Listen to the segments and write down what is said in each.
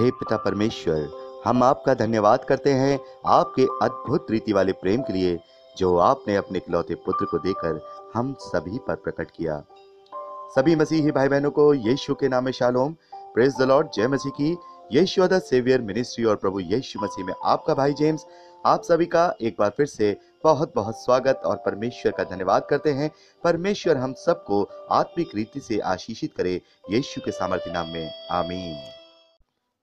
हे पिता परमेश्वर हम आपका धन्यवाद करते हैं आपके अद्भुत रीति वाले प्रेम के लिए जो आपने अपने इकलौते पुत्र को देकर हम सभी पर प्रकट किया सभी मसीही भाई बहनों को यीशु के नाम में शालोम प्रेज द लॉर्ड जय मसीह की यीशु द सेवियर मिनिस्ट्री और प्रभु यीशु मसीह में आपका भाई जेम्स आप सभी का एक बार फिर से बहुत बहुत स्वागत और परमेश्वर का धन्यवाद करते हैं परमेश्वर हम सबको आत्मिक रीति से आशीषित करे यीशु के सामर्थ्य नाम में आमीन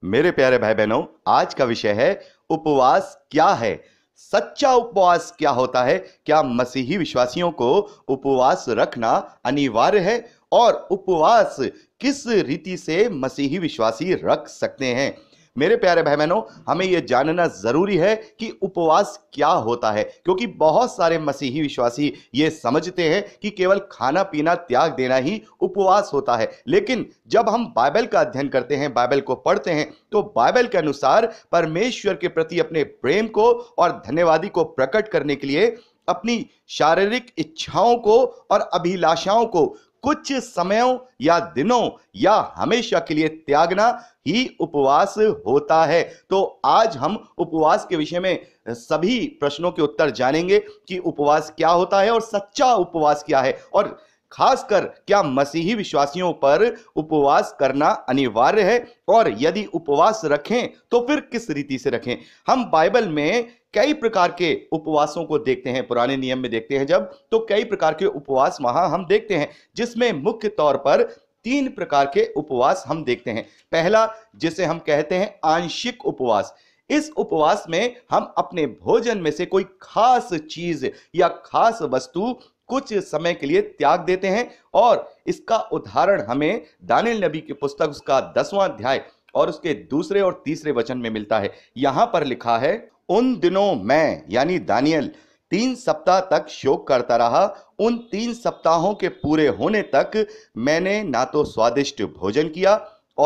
मेरे प्यारे भाई बहनों आज का विषय है उपवास क्या है सच्चा उपवास क्या होता है क्या मसीही विश्वासियों को उपवास रखना अनिवार्य है और उपवास किस रीति से मसीही विश्वासी रख सकते हैं मेरे प्यारे भाई बहनों हमें यह जानना जरूरी है कि उपवास क्या होता है क्योंकि बहुत सारे मसीही विश्वासी ये समझते हैं कि केवल खाना पीना त्याग देना ही उपवास होता है लेकिन जब हम बाइबल का अध्ययन करते हैं बाइबल को पढ़ते हैं तो बाइबल के अनुसार परमेश्वर के प्रति अपने प्रेम को और धन्यवादी को प्रकट करने के लिए अपनी शारीरिक इच्छाओं को और अभिलाषाओं को कुछ समयों या दिनों या हमेशा के लिए त्यागना ही उपवास होता है तो आज हम उपवास के विषय में सभी प्रश्नों के उत्तर जानेंगे कि उपवास क्या होता है और सच्चा उपवास क्या है और खासकर क्या मसीही विश्वासियों पर उपवास करना अनिवार्य है और यदि उपवास रखें तो फिर किस रीति से रखें हम बाइबल में कई प्रकार के उपवासों को देखते हैं पुराने नियम में देखते हैं जब तो कई प्रकार के उपवास वहां हम देखते हैं जिसमें मुख्य तौर पर तीन प्रकार के उपवास हम देखते हैं पहला जिसे हम कहते हैं आंशिक उपवास इस उपवास में हम अपने भोजन में से कोई खास चीज या खास वस्तु कुछ समय के लिए त्याग देते हैं और इसका उदाहरण हमें दानिल नबी की पुस्तक उसका दसवां अध्याय और उसके दूसरे और तीसरे वचन में मिलता है यहां पर लिखा है उन दिनों मैं यानी दानियल तीन सप्ताह तक शोक करता रहा उन तीन सप्ताहों के पूरे होने तक मैंने ना तो स्वादिष्ट भोजन किया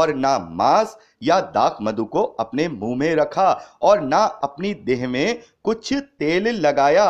और ना मांस या दाक मधु को अपने मुंह में रखा और ना अपनी देह में कुछ तेल लगाया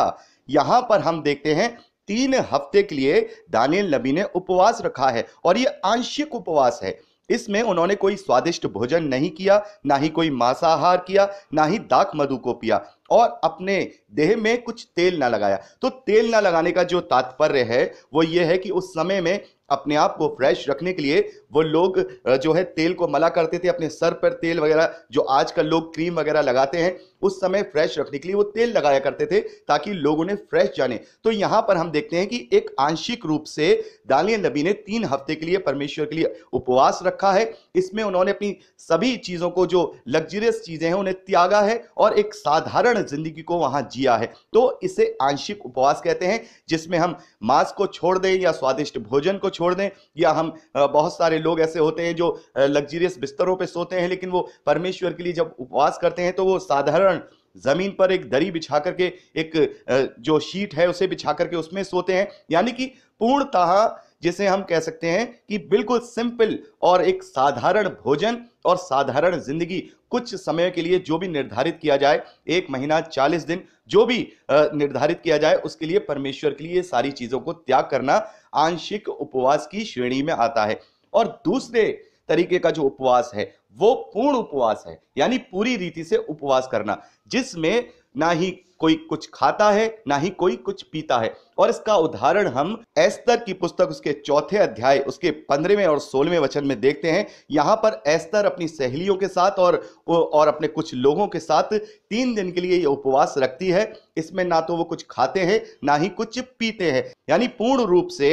यहां पर हम देखते हैं तीन हफ्ते के लिए दानियल नबी ने उपवास रखा है और ये आंशिक उपवास है इसमें उन्होंने कोई स्वादिष्ट भोजन नहीं किया ना ही कोई मांसाहार किया ना ही दाक मधु को पिया और अपने देह में कुछ तेल ना लगाया तो तेल ना लगाने का जो तात्पर्य है वो ये है कि उस समय में अपने आप को फ्रेश रखने के लिए वो लोग जो है तेल को मला करते थे अपने सर पर तेल वगैरह जो आजकल लोग क्रीम वगैरह लगाते हैं उस समय फ्रेश रखने के लिए वो तेल लगाया करते थे ताकि लोग उन्हें फ्रेश जाने तो यहाँ पर हम देखते हैं कि एक आंशिक रूप से दानियल नबी ने तीन हफ्ते के लिए परमेश्वर के लिए उपवास रखा है इसमें उन्होंने अपनी सभी चीज़ों को जो लग्जरियस चीज़ें हैं उन्हें त्यागा है और एक साधारण जिंदगी को वहाँ जिया है तो इसे आंशिक उपवास कहते हैं जिसमें हम मांस को छोड़ दें या स्वादिष्ट भोजन को छोड़ दें या हम बहुत सारे लोग ऐसे होते हैं जो लग्जरियस बिस्तरों पर सोते हैं लेकिन वो परमेश्वर के लिए जब उपवास करते हैं तो वो साधारण कारण जमीन पर एक दरी बिछा करके एक जो शीट है उसे बिछा करके उसमें सोते हैं यानी कि पूर्णतः जिसे हम कह सकते हैं कि बिल्कुल सिंपल और एक साधारण भोजन और साधारण जिंदगी कुछ समय के लिए जो भी निर्धारित किया जाए एक महीना चालीस दिन जो भी निर्धारित किया जाए उसके लिए परमेश्वर के लिए सारी चीजों को त्याग करना आंशिक उपवास की श्रेणी में आता है और दूसरे तरीके का जो उपवास है वो पूर्ण उपवास है यानी पूरी रीति से उपवास करना जिसमें ना ही कोई कुछ खाता है ना ही कोई कुछ पीता है और इसका उदाहरण हम एस्तर की पुस्तक उसके चौथे अध्याय उसके पंद्रहवें और सोलहवें वचन में देखते हैं यहाँ पर एस्तर अपनी सहेलियों के साथ और और अपने कुछ लोगों के साथ तीन दिन के लिए ये उपवास रखती है इसमें ना तो वो कुछ खाते हैं ना ही कुछ पीते हैं यानी पूर्ण रूप से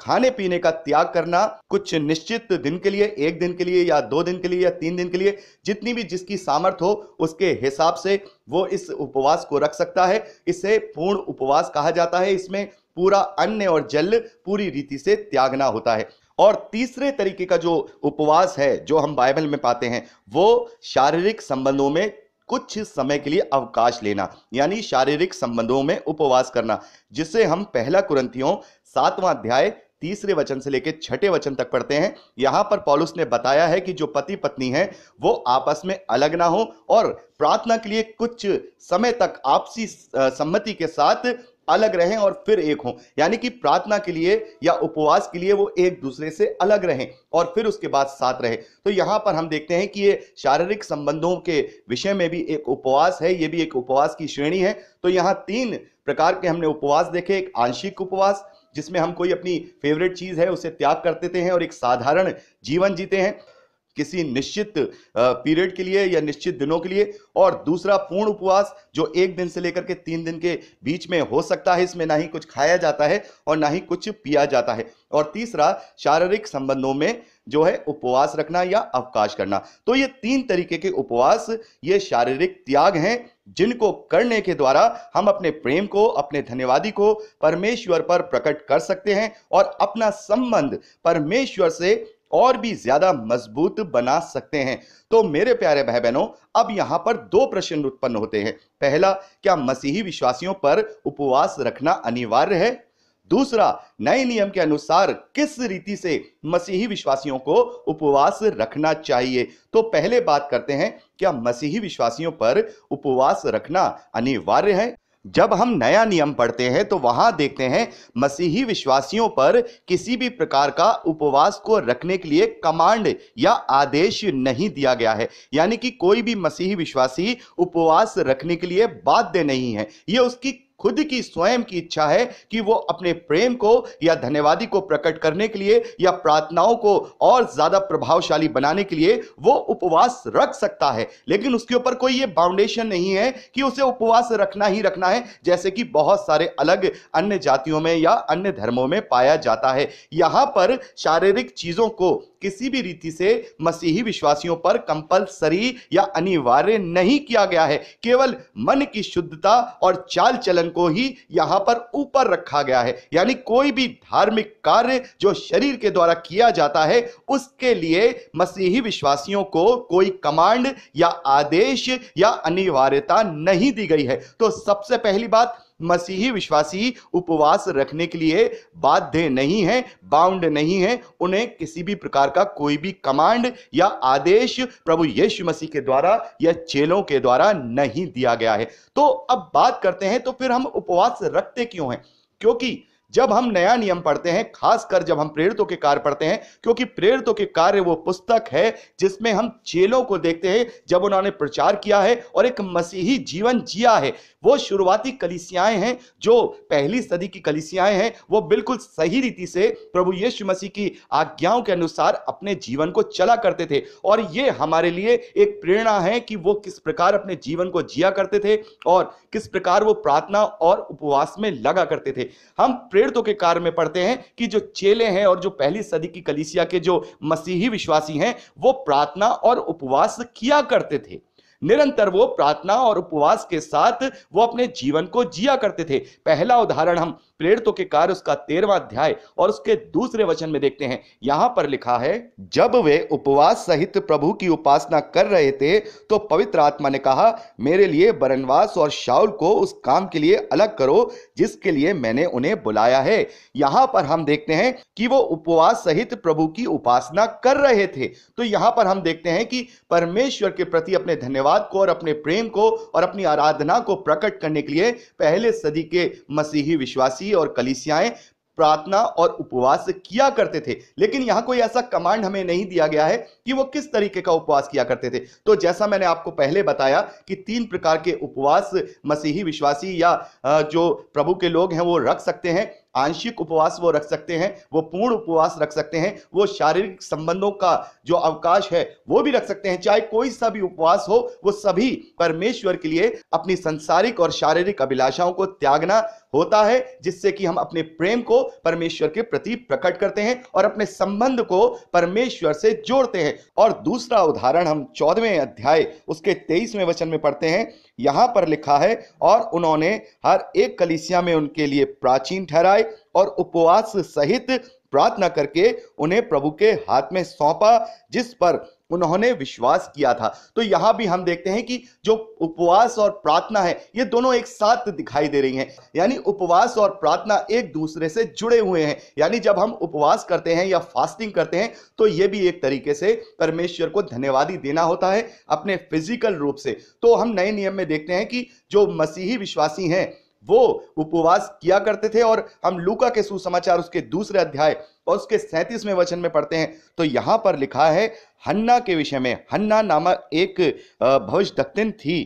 खाने पीने का त्याग करना कुछ निश्चित दिन के लिए एक दिन के लिए या दो दिन के लिए या तीन दिन के लिए जितनी भी जिसकी सामर्थ्य हो उसके हिसाब से वो इस उपवास को रख सकता है इसे पूर्ण उपवास कहा जाता है इसमें पूरा अन्न और जल पूरी रीति से त्यागना होता है और तीसरे तरीके का जो उपवास है जो हम बाइबल में पाते हैं वो शारीरिक संबंधों में कुछ समय के लिए अवकाश लेना यानी शारीरिक संबंधों में उपवास करना जिसे हम पहला कुरंतियों सातवां अध्याय तीसरे वचन से लेकर छठे वचन तक पढ़ते हैं यहां पर पॉलुस ने बताया है कि जो पति पत्नी है वो आपस में अलग ना हो और प्रार्थना के लिए कुछ समय तक आपसी सम्मति के साथ अलग रहें और फिर एक हों यानी कि प्रार्थना के लिए या उपवास के लिए वो एक दूसरे से अलग रहें और फिर उसके बाद साथ रहे तो यहाँ पर हम देखते हैं कि ये शारीरिक संबंधों के विषय में भी एक उपवास है ये भी एक उपवास की श्रेणी है तो यहाँ तीन प्रकार के हमने उपवास देखे एक आंशिक उपवास जिसमें हम कोई अपनी फेवरेट चीज़ है उसे त्याग कर देते हैं और एक साधारण जीवन जीते हैं किसी निश्चित पीरियड के लिए या निश्चित दिनों के लिए और दूसरा पूर्ण उपवास जो एक दिन से लेकर के तीन दिन के बीच में हो सकता है इसमें ना ही कुछ खाया जाता है और ना ही कुछ पिया जाता है और तीसरा शारीरिक संबंधों में जो है उपवास रखना या अवकाश करना तो ये तीन तरीके के उपवास ये शारीरिक त्याग हैं जिनको करने के द्वारा हम अपने प्रेम को अपने धन्यवादी को परमेश्वर पर प्रकट कर सकते हैं और अपना संबंध परमेश्वर से और भी ज्यादा मजबूत बना सकते हैं तो मेरे प्यारे भाई बहनों अब यहां पर दो प्रश्न उत्पन्न होते हैं पहला क्या मसीही विश्वासियों पर उपवास रखना अनिवार्य है दूसरा नए नियम के अनुसार किस रीति से मसीही विश्वासियों को उपवास रखना चाहिए तो पहले बात करते हैं क्या मसीही विश्वासियों पर उपवास रखना अनिवार्य है जब हम नया नियम पढ़ते हैं तो वहां देखते हैं मसीही विश्वासियों पर किसी भी प्रकार का उपवास को रखने के लिए कमांड या आदेश नहीं दिया गया है यानी कि कोई भी मसीही विश्वासी उपवास रखने के लिए बाध्य नहीं है यह उसकी खुद की स्वयं की इच्छा है कि वो अपने प्रेम को या धन्यवादी को प्रकट करने के लिए या प्रार्थनाओं को और ज्यादा प्रभावशाली बनाने के लिए वो उपवास रख सकता है लेकिन उसके ऊपर कोई ये बाउंडेशन नहीं है कि उसे उपवास रखना ही रखना है जैसे कि बहुत सारे अलग अन्य जातियों में या अन्य धर्मों में पाया जाता है यहां पर शारीरिक चीजों को किसी भी रीति से मसीही विश्वासियों पर कंपलसरी या अनिवार्य नहीं किया गया है केवल मन की शुद्धता और चाल चलन को ही यहां पर ऊपर रखा गया है यानी कोई भी धार्मिक कार्य जो शरीर के द्वारा किया जाता है उसके लिए मसीही विश्वासियों को कोई कमांड या आदेश या अनिवार्यता नहीं दी गई है तो सबसे पहली बात मसीही विश्वासी उपवास रखने के लिए बाध्य नहीं है बाउंड नहीं है उन्हें किसी भी प्रकार का कोई भी कमांड या आदेश प्रभु यीशु मसीह के द्वारा या चेलों के द्वारा नहीं दिया गया है तो अब बात करते हैं तो फिर हम उपवास रखते क्यों हैं क्योंकि जब हम नया नियम पढ़ते हैं खासकर जब हम प्रेरितों के कार्य पढ़ते हैं क्योंकि प्रेरितों के कार्य वो पुस्तक है जिसमें हम चेलों को देखते हैं जब उन्होंने प्रचार किया है और एक मसीही जीवन जिया है वो शुरुआती कलिसियाएं हैं जो पहली सदी की कलिसियाएं हैं वो बिल्कुल सही रीति से प्रभु यीशु मसीह की आज्ञाओं के अनुसार अपने जीवन को चला करते थे और ये हमारे लिए एक प्रेरणा है कि वो किस प्रकार अपने जीवन को जिया करते थे और किस प्रकार वो प्रार्थना और उपवास में लगा करते थे हम प्रे प्रेरितों के कार में पढ़ते हैं कि जो चेले हैं और जो पहली सदी की कलिसिया के जो मसीही विश्वासी हैं वो प्रार्थना और उपवास किया करते थे निरंतर वो प्रार्थना और उपवास के साथ वो अपने जीवन को जिया करते थे पहला उदाहरण हम प्रेरितों के कार्य उसका तेरवा अध्याय और उसके दूसरे वचन में देखते हैं यहां पर लिखा है जब वे उपवास सहित प्रभु की उपासना कर रहे थे तो पवित्र आत्मा ने कहा मेरे लिए बरनवास और शाउल को उस काम के लिए अलग करो जिसके लिए मैंने उन्हें बुलाया है यहां पर हम देखते हैं कि वो उपवास सहित प्रभु की उपासना कर रहे थे तो यहां पर हम देखते हैं कि परमेश्वर के प्रति अपने धन्यवाद सत्यवाद को और अपने प्रेम को और अपनी आराधना को प्रकट करने के लिए पहले सदी के मसीही विश्वासी और कलिसियाएं प्रार्थना और उपवास किया करते थे लेकिन यहाँ कोई ऐसा कमांड हमें नहीं दिया गया है कि वो किस तरीके का उपवास किया करते थे तो जैसा मैंने आपको पहले बताया कि तीन प्रकार के उपवास मसीही विश्वासी या जो प्रभु के लोग हैं वो रख सकते हैं आंशिक उपवास वो रख सकते हैं वो पूर्ण उपवास रख सकते हैं वो शारीरिक संबंधों का जो अवकाश है वो भी रख सकते हैं चाहे कोई सा भी उपवास हो वो सभी परमेश्वर के लिए अपनी संसारिक और शारीरिक अभिलाषाओं को त्यागना होता है जिससे कि हम अपने प्रेम को परमेश्वर के प्रति प्रकट करते हैं और अपने संबंध को परमेश्वर से जोड़ते हैं और दूसरा उदाहरण हम चौदहवें अध्याय उसके तेईसवें वचन में पढ़ते हैं यहां पर लिखा है और उन्होंने हर एक कलिसिया में उनके लिए प्राचीन ठहराए और उपवास सहित प्रार्थना करके उन्हें प्रभु के हाथ में सौंपा जिस पर उन्होंने विश्वास किया था तो यहां भी हम देखते हैं कि जो उपवास और प्रार्थना है ये दोनों एक साथ दिखाई दे रही हैं यानी उपवास और प्रार्थना एक दूसरे से जुड़े हुए हैं यानी जब हम उपवास करते हैं या फास्टिंग करते हैं तो ये भी एक तरीके से परमेश्वर को धन्यवाद देना होता है अपने फिजिकल रूप से तो हम नए नियम में देखते हैं कि जो मसीही विश्वासी हैं वो उपवास किया करते थे और हम लूका के सुसमाचार उसके दूसरे अध्याय और उसके सैंतीसवें वचन में पढ़ते हैं तो यहाँ पर लिखा है हन्ना के विषय में हन्ना नामक एक भविष्य दक्षिण थी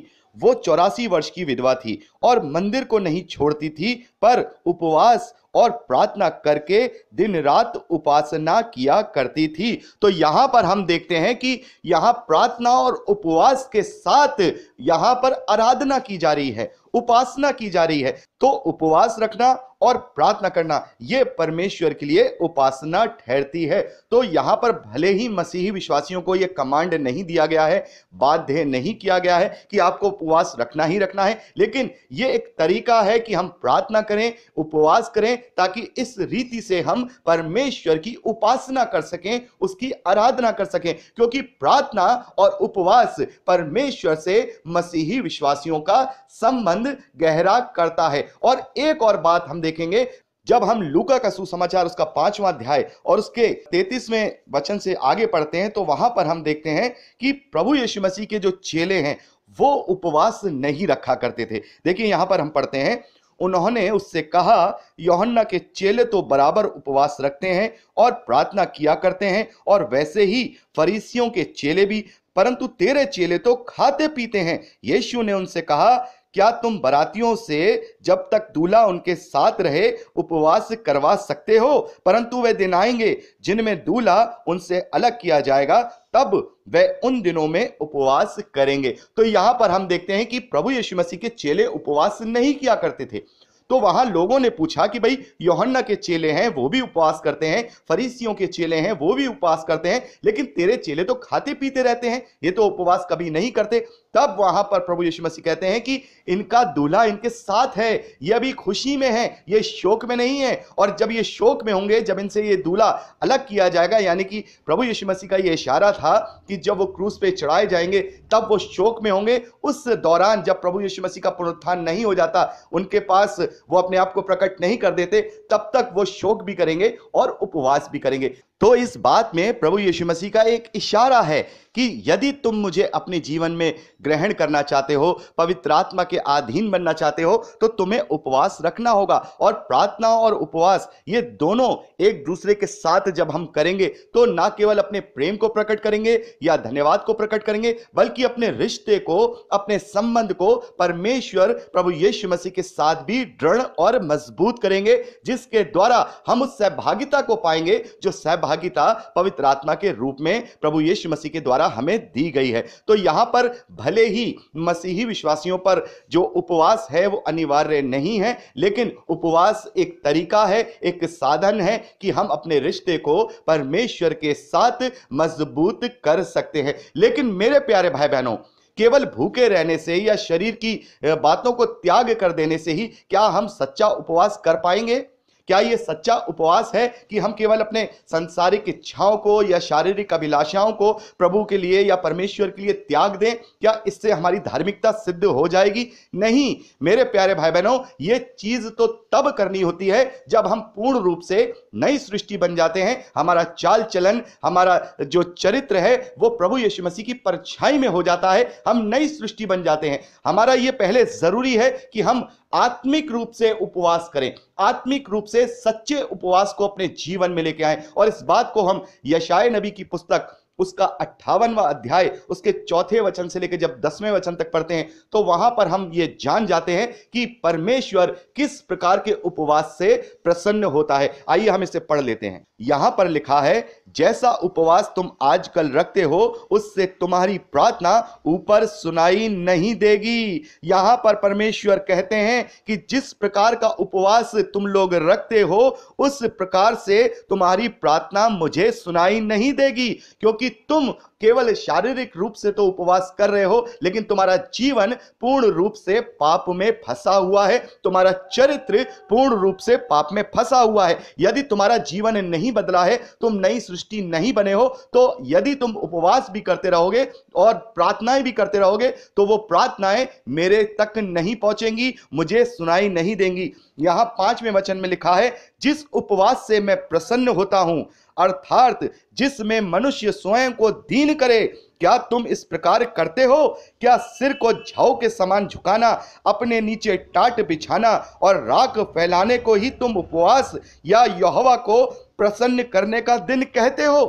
वो चौरासी वर्ष की विधवा थी और मंदिर को नहीं छोड़ती थी पर उपवास और प्रार्थना करके दिन रात उपासना किया करती थी तो यहां पर हम देखते हैं कि यहां प्रार्थना और उपवास के साथ यहां पर आराधना की जा रही है उपासना की जा रही है तो उपवास रखना और प्रार्थना करना यह परमेश्वर के लिए उपासना ठहरती है तो यहां पर भले ही मसीही विश्वासियों को यह कमांड नहीं दिया गया है बाध्य नहीं किया गया है कि आपको उपवास रखना ही रखना है लेकिन यह एक तरीका है कि हम प्रार्थना करें उपवास करें ताकि इस रीति से हम परमेश्वर की उपासना कर सकें उसकी आराधना कर सकें क्योंकि प्रार्थना और उपवास परमेश्वर से मसीही विश्वासियों का संबंध गहरा करता है और एक और बात हम देखेंगे जब हम लूका का सुसमाचार उसका पांचवा अध्याय और उसके तैतीसवें वचन से आगे पढ़ते हैं तो वहां पर हम देखते हैं कि प्रभु यीशु मसीह के जो चेले हैं वो उपवास नहीं रखा करते थे देखिए यहां पर हम पढ़ते हैं उन्होंने उससे कहा योहन्ना के चेले तो बराबर उपवास रखते हैं और प्रार्थना किया करते हैं और वैसे ही फरीसियों के चेले भी परंतु तेरे चेले तो खाते पीते हैं यीशु ने उनसे कहा क्या तुम बरातियों से जब तक दूल्हा उनके साथ रहे उपवास करवा सकते हो परंतु वे दिन आएंगे जिनमें दूल्हा उनसे अलग किया जाएगा तब वे उन दिनों में उपवास करेंगे तो यहां पर हम देखते हैं कि प्रभु यीशु मसीह के चेले उपवास नहीं किया करते थे तो वहां लोगों ने पूछा कि भाई योहन्ना के चेले हैं वो भी उपवास करते हैं फरीसियों के चेले हैं वो भी उपवास करते हैं लेकिन तेरे चेले तो खाते पीते रहते हैं ये तो उपवास कभी नहीं करते तब वहां पर प्रभु यीशु मसीह कहते हैं कि इनका दूल्हा इनके साथ है ये अभी खुशी में है ये शोक में नहीं है और जब ये शोक में होंगे जब इनसे ये दूल्हा अलग किया जाएगा यानी कि प्रभु यीशु मसीह का ये इशारा था कि जब वो क्रूस पे चढ़ाए जाएंगे तब वो शोक में होंगे उस दौरान जब प्रभु यीशु मसीह का पुनरुत्थान नहीं हो जाता उनके पास वो अपने आप को प्रकट नहीं कर देते तब तक वो शोक भी करेंगे और उपवास भी करेंगे तो इस बात में प्रभु यीशु मसीह का एक इशारा है कि यदि तुम मुझे अपने जीवन में ग्रहण करना चाहते हो पवित्र आत्मा के अधीन बनना चाहते हो तो तुम्हें उपवास रखना होगा और प्रार्थना और उपवास ये दोनों एक दूसरे के साथ जब हम करेंगे तो ना केवल अपने प्रेम को प्रकट करेंगे या धन्यवाद को प्रकट करेंगे बल्कि अपने रिश्ते को अपने संबंध को परमेश्वर प्रभु यीशु मसीह के साथ भी दृढ़ और मजबूत करेंगे जिसके द्वारा हम उस सहभागिता को पाएंगे जो सहभाग सहभागिता पवित्र आत्मा के रूप में प्रभु यीशु मसीह के द्वारा हमें दी गई है तो यहाँ पर भले ही मसीही विश्वासियों पर जो उपवास है वो अनिवार्य नहीं है लेकिन उपवास एक तरीका है एक साधन है कि हम अपने रिश्ते को परमेश्वर के साथ मजबूत कर सकते हैं लेकिन मेरे प्यारे भाई बहनों केवल भूखे रहने से या शरीर की बातों को त्याग कर देने से ही क्या हम सच्चा उपवास कर पाएंगे क्या ये सच्चा उपवास है कि हम केवल अपने संसारिक इच्छाओं को या शारीरिक अभिलाषाओं को प्रभु के लिए या परमेश्वर के लिए त्याग दें क्या इससे हमारी धार्मिकता सिद्ध हो जाएगी नहीं मेरे प्यारे भाई बहनों ये चीज तो तब करनी होती है जब हम पूर्ण रूप से नई सृष्टि बन जाते हैं हमारा चाल चलन हमारा जो चरित्र है वो प्रभु यीशु मसीह की परछाई में हो जाता है हम नई सृष्टि बन जाते हैं हमारा ये पहले जरूरी है कि हम आत्मिक रूप से उपवास करें आत्मिक रूप से सच्चे उपवास को अपने जीवन में लेके आए और इस बात को हम यशाय नबी की पुस्तक उसका अट्ठावनवा अध्याय उसके चौथे वचन से लेकर जब दसवें वचन तक पढ़ते हैं तो वहां पर हम ये जान जाते हैं कि परमेश्वर किस प्रकार के उपवास से प्रसन्न होता है आइए हम इसे पढ़ लेते हैं यहां पर लिखा है जैसा उपवास तुम आज कल रखते हो उससे तुम्हारी प्रार्थना ऊपर सुनाई नहीं देगी यहां पर परमेश्वर कहते हैं कि जिस प्रकार का उपवास तुम लोग रखते हो उस प्रकार से तुम्हारी प्रार्थना मुझे सुनाई नहीं देगी क्योंकि क्योंकि तुम केवल शारीरिक रूप से तो उपवास कर रहे हो लेकिन तुम्हारा जीवन पूर्ण रूप से पाप में फंसा हुआ है तुम्हारा चरित्र पूर्ण रूप से पाप में फंसा हुआ है यदि तुम्हारा जीवन नहीं बदला है तुम नई सृष्टि नहीं बने हो तो यदि तुम उपवास भी करते रहोगे और प्रार्थनाएं भी करते रहोगे तो वो प्रार्थनाएं मेरे तक नहीं पहुंचेंगी मुझे सुनाई नहीं देंगी यहां पांचवें वचन में लिखा है जिस उपवास से मैं प्रसन्न होता हूं अर्थात जिसमें मनुष्य स्वयं को दीन करे क्या तुम इस प्रकार करते हो क्या सिर को झाव के समान झुकाना अपने नीचे टाट बिछाना और राख फैलाने को ही तुम उपवास या यहवा को प्रसन्न करने का दिन कहते हो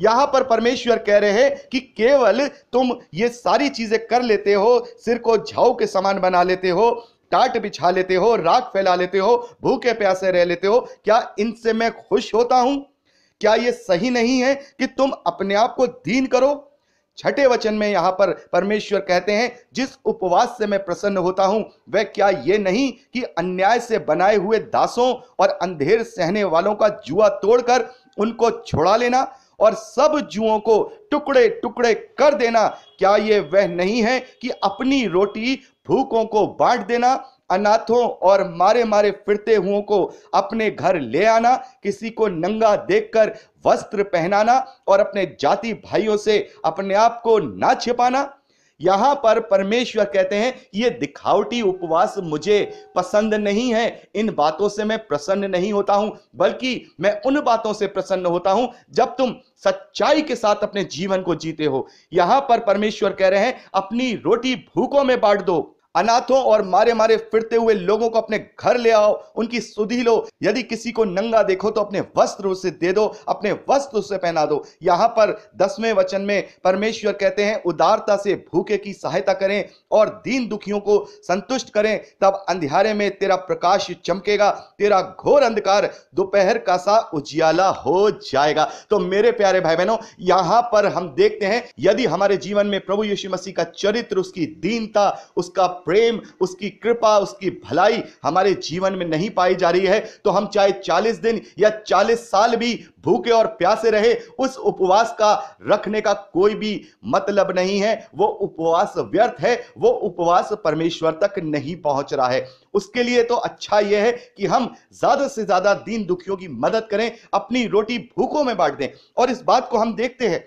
यहाँ पर परमेश्वर कह रहे हैं कि केवल तुम ये सारी चीजें कर लेते हो सिर को झाव के समान बना लेते हो टाट बिछा लेते हो राख फैला लेते हो भूखे प्यासे रह लेते हो क्या इनसे मैं खुश होता हूं क्या यह सही नहीं है कि तुम अपने आप को दीन करो छठे वचन में यहां पर परमेश्वर कहते हैं जिस उपवास से मैं प्रसन्न होता हूं वह क्या यह नहीं कि अन्याय से बनाए हुए दासों और अंधेर सहने वालों का जुआ तोड़कर उनको छोड़ा लेना और सब जुओं को टुकड़े टुकड़े कर देना क्या यह वह नहीं है कि अपनी रोटी भूखों को बांट देना अनाथों और मारे मारे फिरते हुओं को अपने घर ले आना किसी को नंगा देखकर वस्त्र पहनाना और अपने जाति भाइयों से अपने आप को ना छिपाना यहां पर परमेश्वर कहते हैं ये दिखावटी उपवास मुझे पसंद नहीं है इन बातों से मैं प्रसन्न नहीं होता हूं बल्कि मैं उन बातों से प्रसन्न होता हूं जब तुम सच्चाई के साथ अपने जीवन को जीते हो यहां पर परमेश्वर कह रहे हैं अपनी रोटी भूखों में बांट दो अनाथों और मारे मारे फिरते हुए लोगों को अपने घर ले आओ उनकी सुधी लो यदि किसी को नंगा देखो तो अपने वस्त्र उसे दे दो अपने वस्त्र उसे पहना दो यहां पर दसवें वचन में परमेश्वर कहते हैं उदारता से भूखे की सहायता करें और दीन दुखियों को संतुष्ट करें तब अंधेरे में तेरा प्रकाश चमकेगा तेरा घोर अंधकार दोपहर का सा उजियाला हो जाएगा तो मेरे प्यारे भाई बहनों यहां पर हम देखते हैं यदि हमारे जीवन में प्रभु यीशु मसीह का चरित्र उसकी दीनता उसका प्रेम उसकी कृपा उसकी भलाई हमारे जीवन में नहीं पाई जा रही है तो हम चाहे चालीस दिन या चालीस साल भी भूखे और प्यासे रहे उस उपवास का रखने का कोई भी मतलब नहीं है वो उपवास व्यर्थ है वो उपवास परमेश्वर तक नहीं पहुंच रहा है उसके लिए तो अच्छा यह है कि हम ज्यादा से ज्यादा दीन दुखियों की मदद करें अपनी रोटी भूखों में बांट दें और इस बात को हम देखते हैं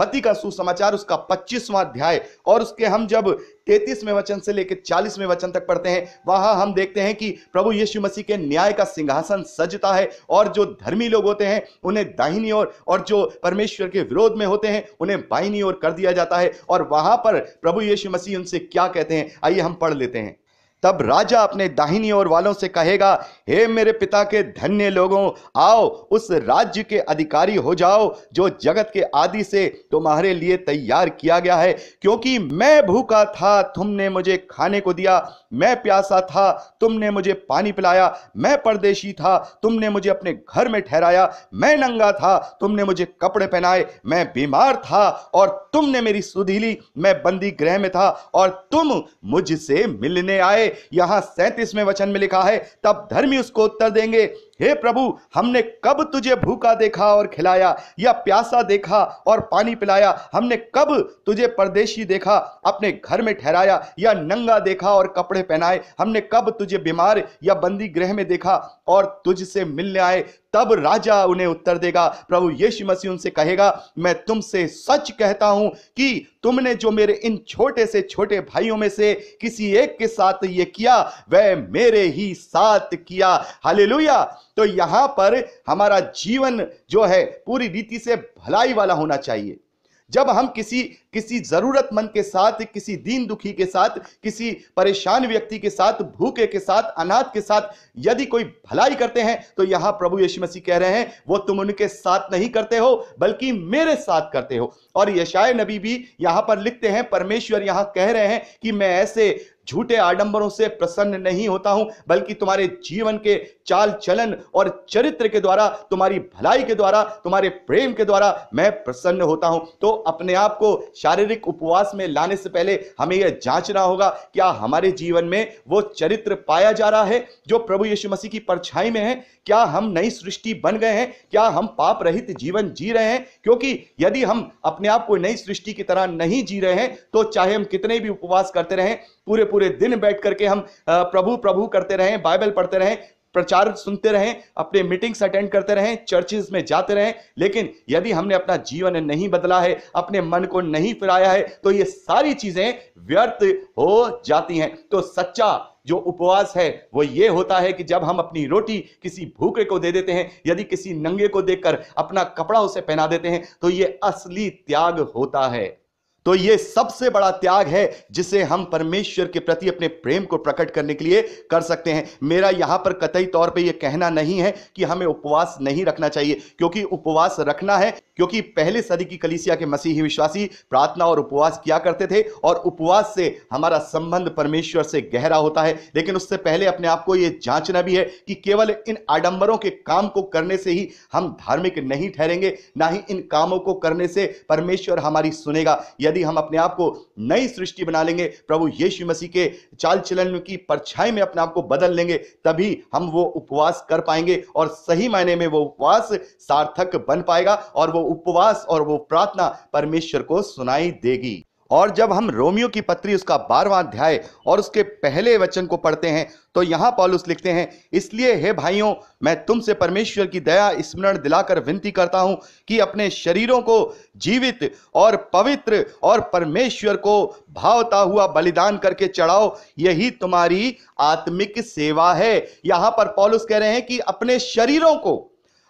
मती का सुसमाचार उसका पच्चीसवां अध्याय और उसके हम जब तैतीसवें वचन से लेकर चालीसवें वचन तक पढ़ते हैं वहां हम देखते हैं कि प्रभु यीशु मसीह के न्याय का सिंहासन सजता है और जो धर्मी लोग होते हैं उन्हें दाहिनी ओर और, और जो परमेश्वर के विरोध में होते हैं उन्हें बाहिनी ओर कर दिया जाता है और वहां पर प्रभु यीशु मसीह उनसे क्या कहते हैं आइए हम पढ़ लेते हैं तब राजा अपने दाहिनी ओर वालों से कहेगा हे मेरे पिता के धन्य लोगों आओ उस राज्य के अधिकारी हो जाओ जो जगत के आदि से तुम्हारे लिए तैयार किया गया है क्योंकि मैं भूखा था तुमने मुझे खाने को दिया मैं प्यासा था तुमने मुझे पानी पिलाया मैं परदेशी था तुमने मुझे अपने घर में ठहराया मैं नंगा था तुमने मुझे कपड़े पहनाए मैं बीमार था और तुमने मेरी सुधी ली मैं बंदी गृह में था और तुम मुझसे मिलने आए यहां सैंतीसवें वचन में लिखा है तब धर्मी उसको उत्तर देंगे हे प्रभु हमने कब तुझे भूखा देखा और खिलाया या प्यासा देखा और पानी पिलाया हमने कब तुझे परदेशी देखा अपने घर में ठहराया या नंगा देखा और कपड़े पहनाए हमने कब तुझे बीमार या बंदी गृह में देखा और तुझसे मिलने आए तब राजा उन्हें उत्तर देगा प्रभु यीशु मसीह उनसे कहेगा मैं तुमसे सच कहता हूं कि तुमने जो मेरे इन छोटे से छोटे भाइयों में से किसी एक के साथ ये किया वह मेरे ही साथ किया हालेलुया तो यहां पर हमारा जीवन जो है पूरी रीति से भलाई वाला होना चाहिए जब हम किसी किसी जरूरतमंद के साथ किसी दीन दुखी के साथ किसी परेशान व्यक्ति के साथ भूखे के साथ अनाथ के साथ यदि कोई भलाई करते हैं तो यहां प्रभु यशु मसीह कह रहे हैं वो तुम उनके साथ नहीं करते हो बल्कि मेरे साथ करते हो और यशाय नबी भी यहां पर लिखते हैं परमेश्वर यहां कह रहे हैं कि मैं ऐसे झूठे आडंबरों से प्रसन्न नहीं होता हूं बल्कि तुम्हारे जीवन के चाल चलन और चरित्र के द्वारा तुम्हारी भलाई के द्वारा तुम्हारे प्रेम के द्वारा मैं प्रसन्न होता हूं तो अपने आप को शारीरिक उपवास में लाने से पहले हमें यह जांचना होगा क्या हमारे जीवन में वो चरित्र पाया जा रहा है जो प्रभु यीशु मसीह की परछाई में है क्या हम नई सृष्टि बन गए हैं क्या हम पाप रहित जीवन जी रहे हैं क्योंकि यदि हम अपने आप को नई सृष्टि की तरह नहीं जी रहे हैं तो चाहे हम कितने भी उपवास करते रहें पूरे पूरे पूरे दिन बैठ करके हम प्रभु प्रभु करते रहें बाइबल पढ़ते रहें प्रचार सुनते रहें अपने मीटिंग्स अटेंड करते रहें चर्चेज में जाते रहें लेकिन यदि हमने अपना जीवन नहीं बदला है अपने मन को नहीं फिराया है तो ये सारी चीजें व्यर्थ हो जाती हैं तो सच्चा जो उपवास है वो ये होता है कि जब हम अपनी रोटी किसी भूखे को दे देते हैं यदि किसी नंगे को देखकर अपना कपड़ा उसे पहना देते हैं तो ये असली त्याग होता है तो यह सबसे बड़ा त्याग है जिसे हम परमेश्वर के प्रति अपने प्रेम को प्रकट करने के लिए कर सकते हैं मेरा यहां पर कतई तौर पे यह कहना नहीं है कि हमें उपवास नहीं रखना चाहिए क्योंकि उपवास रखना है क्योंकि पहले सदी की कलिसिया के मसीही विश्वासी प्रार्थना और उपवास किया करते थे और उपवास से हमारा संबंध परमेश्वर से गहरा होता है लेकिन उससे पहले अपने आप को यह जांचना भी है कि केवल इन आडंबरों के काम को करने से ही हम धार्मिक नहीं ठहरेंगे ना ही इन कामों को करने से परमेश्वर हमारी सुनेगा यदि यदि हम अपने आप को नई सृष्टि बना लेंगे प्रभु यीशु मसीह के चाल चलन की परछाई में अपने आप को बदल लेंगे तभी हम वो उपवास कर पाएंगे और सही मायने में वो उपवास सार्थक बन पाएगा और वो उपवास और वो प्रार्थना परमेश्वर को सुनाई देगी और जब हम रोमियो की पत्री उसका बारवा अध्याय और उसके पहले वचन को पढ़ते हैं तो यहां पॉलुस लिखते हैं इसलिए हे भाइयों मैं तुमसे परमेश्वर की दया स्मरण दिलाकर विनती करता हूं कि अपने शरीरों को जीवित और पवित्र और परमेश्वर को भावता हुआ बलिदान करके चढ़ाओ यही तुम्हारी आत्मिक सेवा है यहां पर पॉलुस कह रहे हैं कि अपने शरीरों को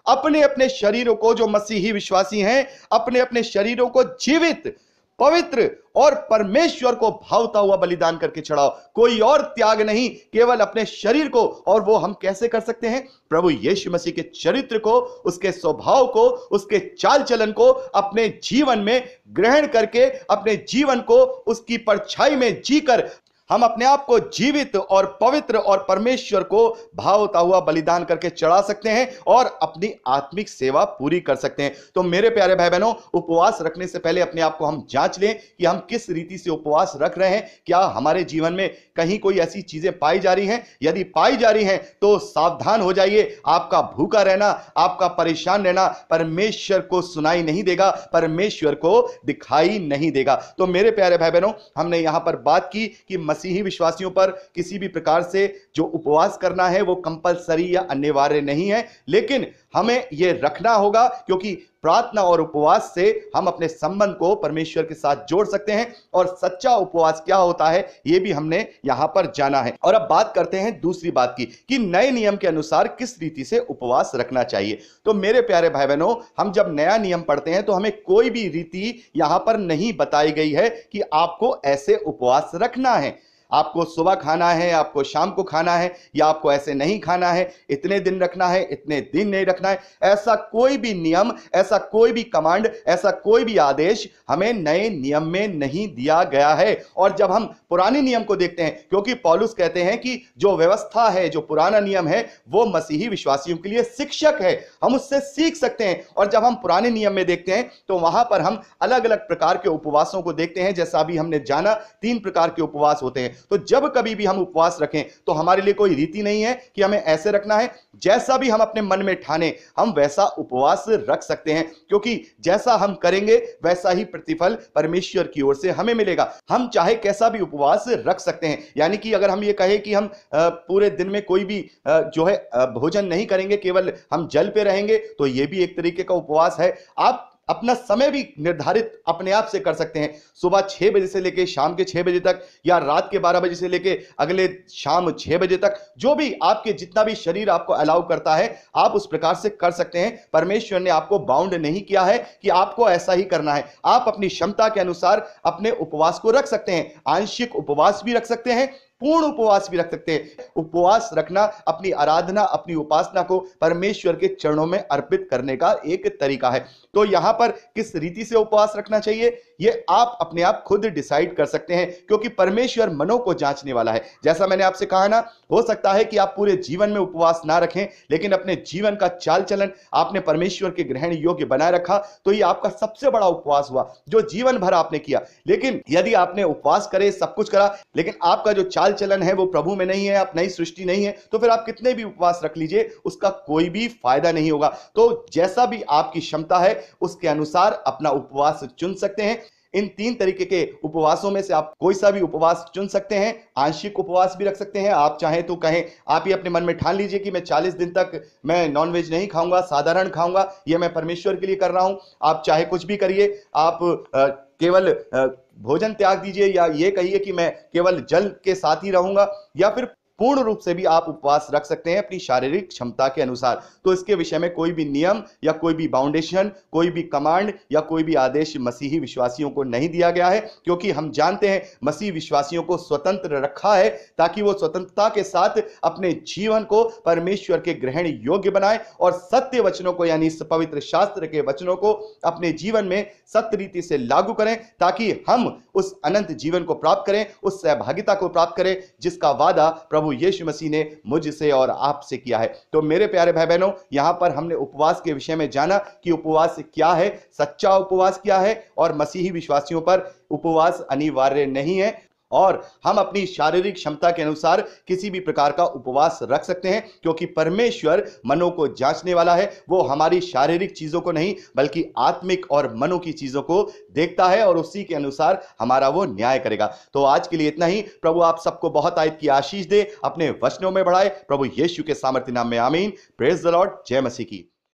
अपने अपने शरीरों को जो मसीही विश्वासी हैं अपने अपने शरीरों को जीवित पवित्र और परमेश्वर को भावता हुआ बलिदान करके चढ़ाओ कोई और त्याग नहीं केवल अपने शरीर को और वो हम कैसे कर सकते हैं प्रभु यीशु मसीह के चरित्र को उसके स्वभाव को उसके चाल चलन को अपने जीवन में ग्रहण करके अपने जीवन को उसकी परछाई में जीकर हम अपने आप को जीवित और पवित्र और परमेश्वर को भावता हुआ बलिदान करके चढ़ा सकते हैं और अपनी आत्मिक सेवा पूरी कर सकते हैं तो मेरे प्यारे भाई बहनों उपवास रखने से पहले अपने आप को हम जांच लें कि हम किस रीति से उपवास रख रहे हैं क्या हमारे जीवन में कहीं कोई ऐसी चीजें पाई जा रही हैं यदि पाई जा रही हैं तो सावधान हो जाइए आपका भूखा रहना आपका परेशान रहना परमेश्वर को सुनाई नहीं देगा परमेश्वर को दिखाई नहीं देगा तो मेरे प्यारे भाई बहनों हमने यहां पर बात की कि मसीही विश्वासियों पर किसी भी प्रकार से जो उपवास करना है वो कंपलसरी या अनिवार्य नहीं है लेकिन हमें ये रखना होगा क्योंकि प्रार्थना और उपवास से हम अपने संबंध को परमेश्वर के साथ जोड़ सकते हैं और सच्चा उपवास क्या होता है ये भी हमने यहाँ पर जाना है और अब बात करते हैं दूसरी बात की कि नए नियम के अनुसार किस रीति से उपवास रखना चाहिए तो मेरे प्यारे भाई बहनों हम जब नया नियम पढ़ते हैं तो हमें कोई भी रीति यहाँ पर नहीं बताई गई है कि आपको ऐसे उपवास रखना है आपको सुबह खाना है आपको शाम को खाना है या आपको ऐसे नहीं खाना है इतने दिन रखना है इतने दिन नहीं रखना है ऐसा कोई भी नियम ऐसा कोई भी कमांड ऐसा कोई भी आदेश हमें नए नियम में नहीं दिया गया है और जब हम पुराने नियम को देखते हैं क्योंकि पॉलुस कहते हैं कि जो व्यवस्था है जो पुराना नियम है वो मसीही विश्वासियों के लिए शिक्षक है हम उससे सीख सकते हैं और जब हम पुराने नियम में देखते हैं तो वहां पर हम अलग अलग प्रकार के उपवासों को देखते हैं जैसा अभी हमने जाना तीन प्रकार के उपवास होते हैं तो जब कभी भी हम उपवास रखें तो हमारे लिए कोई रीति नहीं है कि हमें ऐसे रखना है जैसा भी हम अपने मन में ठाने हम वैसा उपवास रख सकते हैं क्योंकि जैसा हम करेंगे वैसा ही प्रतिफल परमेश्वर की ओर से हमें मिलेगा हम चाहे कैसा भी उपवास रख सकते हैं यानी कि अगर हम ये कहें कि हम पूरे दिन में कोई भी जो है भोजन नहीं करेंगे केवल हम जल पे रहेंगे तो ये भी एक तरीके का उपवास है आप अपना समय भी निर्धारित अपने आप से कर सकते हैं सुबह छह बजे से लेकर शाम के छह बजे तक या रात के बारह बजे से लेकर अगले शाम छह बजे तक जो भी आपके जितना भी शरीर आपको अलाउ करता है आप उस प्रकार से कर सकते हैं परमेश्वर ने आपको बाउंड नहीं किया है कि आपको ऐसा ही करना है आप अपनी क्षमता के अनुसार अपने उपवास को रख सकते हैं आंशिक उपवास भी रख सकते हैं पूर्ण उपवास भी रख सकते हैं उपवास रखना अपनी आराधना अपनी उपासना को परमेश्वर के चरणों में अर्पित करने का एक तरीका है तो यहां पर किस रीति से उपवास रखना चाहिए ये आप अपने आप खुद डिसाइड कर सकते हैं क्योंकि परमेश्वर मनो को जांचने वाला है जैसा मैंने आपसे कहा ना हो सकता है कि आप पूरे जीवन में उपवास ना रखें लेकिन अपने जीवन का चाल चलन आपने परमेश्वर के ग्रहण योग्य बनाए रखा तो ये आपका सबसे बड़ा उपवास हुआ जो जीवन भर आपने किया लेकिन यदि आपने उपवास करे सब कुछ करा लेकिन आपका जो चाल चलन है वो प्रभु में नहीं है आप नई सृष्टि नहीं है तो फिर आप कितने भी उपवास रख लीजिए उसका कोई भी फायदा नहीं होगा तो जैसा भी आपकी क्षमता है उसके अनुसार अपना उपवास चुन सकते हैं इन तीन तरीके के उपवासों में से आप कोई सा भी उपवास चुन सकते हैं आंशिक उपवास भी रख सकते हैं आप चाहें तो कहें आप ही अपने मन में ठान लीजिए कि मैं 40 दिन तक मैं नॉनवेज नहीं खाऊंगा साधारण खाऊंगा यह मैं परमेश्वर के लिए कर रहा हूं आप चाहे कुछ भी करिए आप आ, केवल आ, भोजन त्याग दीजिए या ये कहिए कि मैं केवल जल के साथ ही रहूंगा या फिर पूर्ण रूप से भी आप उपवास रख सकते हैं अपनी शारीरिक क्षमता के अनुसार तो इसके विषय में कोई भी नियम या कोई भी बाउंडेशन कोई भी कमांड या कोई भी आदेश मसीही विश्वासियों को नहीं दिया गया है क्योंकि हम जानते हैं मसीह विश्वासियों को स्वतंत्र रखा है ताकि वो स्वतंत्रता के साथ अपने जीवन को परमेश्वर के ग्रहण योग्य बनाए और सत्य वचनों को यानी पवित्र शास्त्र के वचनों को अपने जीवन में सत्य रीति से लागू करें ताकि हम उस अनंत जीवन को प्राप्त करें उस सहभागिता को प्राप्त करें जिसका वादा प्रभु प्रभु यीशु मसीह ने मुझसे और आपसे किया है तो मेरे प्यारे भाई बहनों यहां पर हमने उपवास के विषय में जाना कि उपवास क्या है सच्चा उपवास क्या है और मसीही विश्वासियों पर उपवास अनिवार्य नहीं है और हम अपनी शारीरिक क्षमता के अनुसार किसी भी प्रकार का उपवास रख सकते हैं क्योंकि परमेश्वर मनों को जांचने वाला है वो हमारी शारीरिक चीजों को नहीं बल्कि आत्मिक और मनो की चीजों को देखता है और उसी के अनुसार हमारा वो न्याय करेगा तो आज के लिए इतना ही प्रभु आप सबको बहुत आयत की आशीष दे अपने वचनों में बढ़ाए प्रभु येशु के सामर्थ्य नाम में आमीन प्रेज द लॉर्ड जय मसीह की